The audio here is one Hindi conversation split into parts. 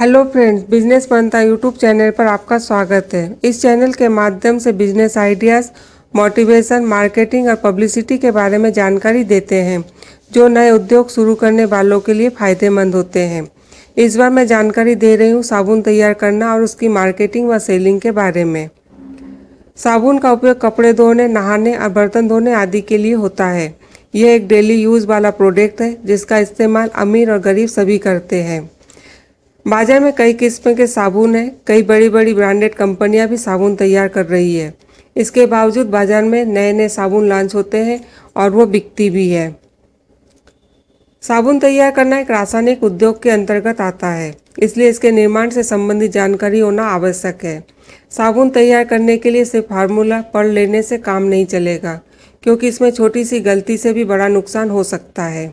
hello friends business Banta YouTube channel पर आपका स्वागत है इस चैनल के माध्यम से बिजनेस आइडियाज़ मोटिवेशन मार्केटिंग और पब्लिसिटी के बारे में जानकारी देते हैं जो नए उद्योग शुरू करने वालों के लिए फ़ायदेमंद होते हैं इस बार मैं जानकारी दे रही हूँ साबुन तैयार करना और उसकी मार्केटिंग व सेलिंग के बारे में साबुन का उपयोग कपड़े धोने नहाने और बर्तन धोने आदि के लिए होता है यह एक डेली यूज़ वाला प्रोडक्ट है जिसका इस्तेमाल अमीर और गरीब सभी करते हैं बाजार में कई किस्म के साबुन हैं कई बड़ी बड़ी ब्रांडेड कंपनियां भी साबुन तैयार कर रही है इसके बावजूद बाज़ार में नए नए साबुन लॉन्च होते हैं और वो बिकती भी है साबुन तैयार करना एक रासायनिक उद्योग के अंतर्गत आता है इसलिए इसके निर्माण से संबंधित जानकारी होना आवश्यक है साबुन तैयार करने के लिए सिर्फ फार्मूला पढ़ लेने से काम नहीं चलेगा क्योंकि इसमें छोटी सी गलती से भी बड़ा नुकसान हो सकता है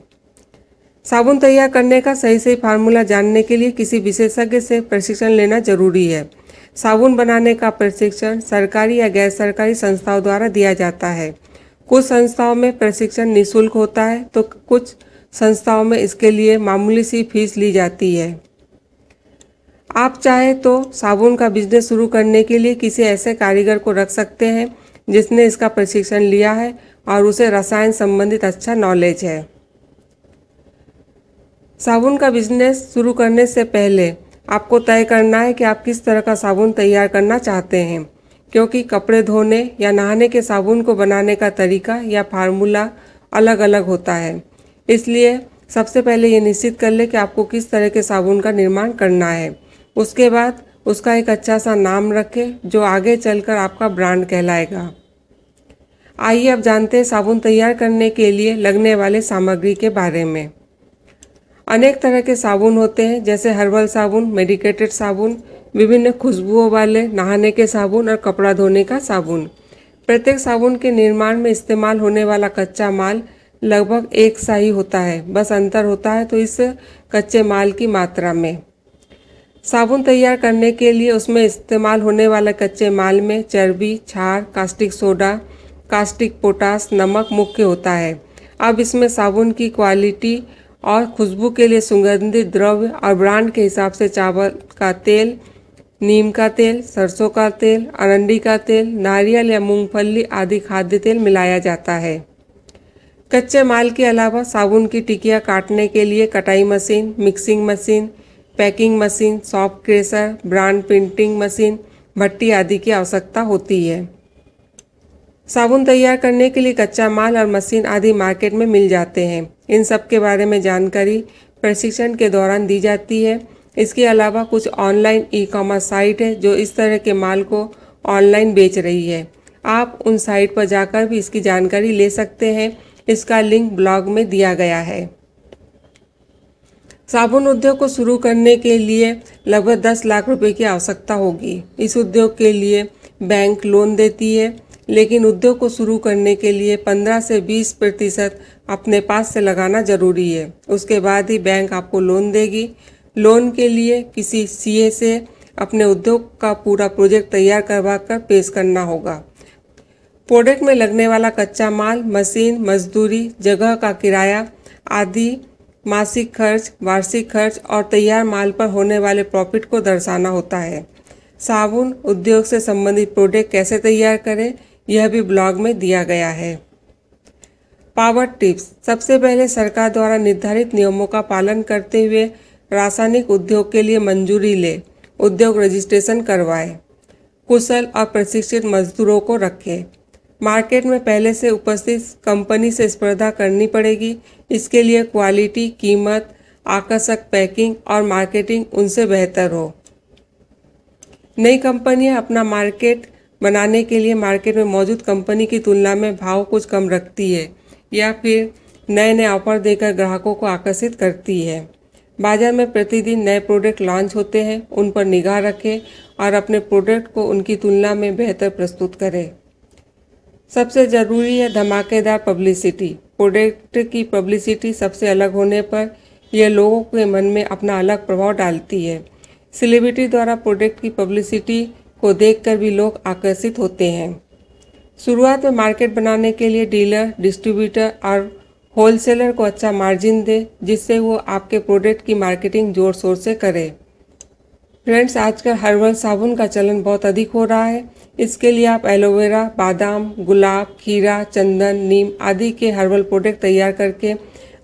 साबुन तैयार करने का सही सही फार्मूला जानने के लिए किसी विशेषज्ञ से प्रशिक्षण लेना जरूरी है साबुन बनाने का प्रशिक्षण सरकारी या गैर सरकारी संस्थाओं द्वारा दिया जाता है कुछ संस्थाओं में प्रशिक्षण निःशुल्क होता है तो कुछ संस्थाओं में इसके लिए मामूली सी फीस ली जाती है आप चाहे तो साबुन का बिजनेस शुरू करने के लिए किसी ऐसे कारीगर को रख सकते हैं जिसने इसका प्रशिक्षण लिया है और उसे रसायन संबंधित अच्छा नॉलेज है साबुन का बिजनेस शुरू करने से पहले आपको तय करना है कि आप किस तरह का साबुन तैयार करना चाहते हैं क्योंकि कपड़े धोने या नहाने के साबुन को बनाने का तरीका या फार्मूला अलग अलग होता है इसलिए सबसे पहले ये निश्चित कर ले कि आपको किस तरह के साबुन का निर्माण करना है उसके बाद उसका एक अच्छा सा नाम रखें जो आगे चलकर आपका ब्रांड कहलाएगा आइए अब जानते हैं साबुन तैयार करने के लिए लगने वाले सामग्री के बारे में अनेक तरह के साबुन होते हैं जैसे हर्बल साबुन मेडिकेटेड साबुन विभिन्न खुशबुओं वाले नहाने के साबुन और कपड़ा धोने का साबुन प्रत्येक साबुन के निर्माण में इस्तेमाल होने वाला कच्चा माल लगभग एक सा ही होता है बस अंतर होता है तो इस कच्चे माल की मात्रा में साबुन तैयार करने के लिए उसमें इस्तेमाल होने वाले कच्चे माल में चर्बी छार कास्टिक सोडा कास्टिक पोटास नमक मुख्य होता है अब इसमें साबुन की क्वालिटी और खुशबू के लिए सुगंधित द्रव्य और ब्रांड के हिसाब से चावल का तेल नीम का तेल सरसों का तेल अरंडी का तेल नारियल या मूंगफली आदि खाद्य तेल मिलाया जाता है कच्चे माल के अलावा साबुन की टिकिया काटने के लिए कटाई machine mixing machine packing machine soft crusher brand printing machine भट्टी आदि की आवश्यकता होती है साबुन तैयार करने के लिए कच्चा माल और मशीन आदि मार्केट में मिल जाते हैं इन सब के बारे में जानकारी प्रशिक्षण के दौरान दी जाती है इसके अलावा कुछ ऑनलाइन ई कॉमर्स साइट है जो इस तरह के माल को ऑनलाइन बेच रही है आप उन साइट पर जाकर भी इसकी जानकारी ले सकते हैं इसका लिंक ब्लॉग में दिया गया है साबुन उद्योग को शुरू करने के लिए लगभग दस लाख रुपए की आवश्यकता होगी इस उद्योग के लिए बैंक लोन देती है लेकिन उद्योग को शुरू करने के लिए 15 से 20 प्रतिशत अपने पास से लगाना ज़रूरी है उसके बाद ही बैंक आपको लोन देगी लोन के लिए किसी सीए से अपने उद्योग का पूरा प्रोजेक्ट तैयार करवा कर पेश करना होगा प्रोडक्ट में लगने वाला कच्चा माल मशीन मजदूरी जगह का किराया आदि मासिक खर्च वार्षिक खर्च और तैयार माल पर होने वाले प्रॉफिट को दर्शाना होता है साबुन उद्योग से संबंधित प्रोडक्ट कैसे तैयार करें यह भी ब्लॉग में दिया गया है पावर टिप्स सबसे पहले सरकार द्वारा निर्धारित नियमों का पालन करते हुए रासायनिक उद्योग के लिए मंजूरी ले उद्योग रजिस्ट्रेशन करवाए कुशल और प्रशिक्षित मजदूरों को रखें मार्केट में पहले से उपस्थित कंपनी से स्पर्धा करनी पड़ेगी इसके लिए क्वालिटी कीमत आकर्षक पैकिंग और मार्केटिंग उनसे बेहतर हो नई कंपनियां अपना मार्केट बनाने के लिए मार्केट में मौजूद कंपनी की तुलना में भाव कुछ कम रखती है या फिर नए नए ऑफर देकर ग्राहकों को आकर्षित करती है बाजार में प्रतिदिन नए प्रोडक्ट लॉन्च होते हैं उन पर निगाह रखें और अपने प्रोडक्ट को उनकी तुलना में बेहतर प्रस्तुत करें सबसे ज़रूरी है धमाकेदार पब्लिसिटी प्रोडक्ट की पब्लिसिटी सबसे अलग होने पर यह लोगों के मन में अपना अलग प्रभाव डालती है सेलिब्रिटी द्वारा प्रोडक्ट की पब्लिसिटी को देखकर भी लोग आकर्षित होते हैं शुरुआत में मार्केट बनाने के लिए डीलर डिस्ट्रीब्यूटर और होलसेलर को अच्छा मार्जिन दे जिससे वो आपके प्रोडक्ट की मार्केटिंग जोर शोर से करे फ्रेंड्स आजकल हर्बल साबुन का चलन बहुत अधिक हो रहा है इसके लिए आप एलोवेरा बादाम गुलाब खीरा चंदन नीम आदि के हर्बल प्रोडक्ट तैयार करके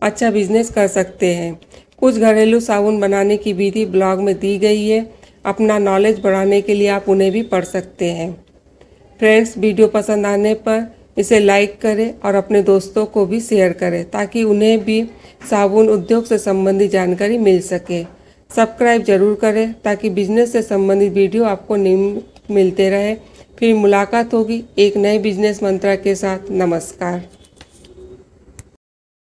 अच्छा बिजनेस कर सकते हैं कुछ घरेलू साबुन बनाने की विधि ब्लॉग में दी गई है अपना नॉलेज बढ़ाने के लिए आप उन्हें भी पढ़ सकते हैं फ्रेंड्स वीडियो पसंद आने पर इसे लाइक करें और अपने दोस्तों को भी शेयर करें ताकि उन्हें भी साबुन उद्योग से संबंधित जानकारी मिल सके सब्सक्राइब जरूर करें ताकि बिजनेस से संबंधित वीडियो आपको नियमित मिलते रहे फिर मुलाकात होगी एक नए बिजनेस मंत्रा के साथ नमस्कार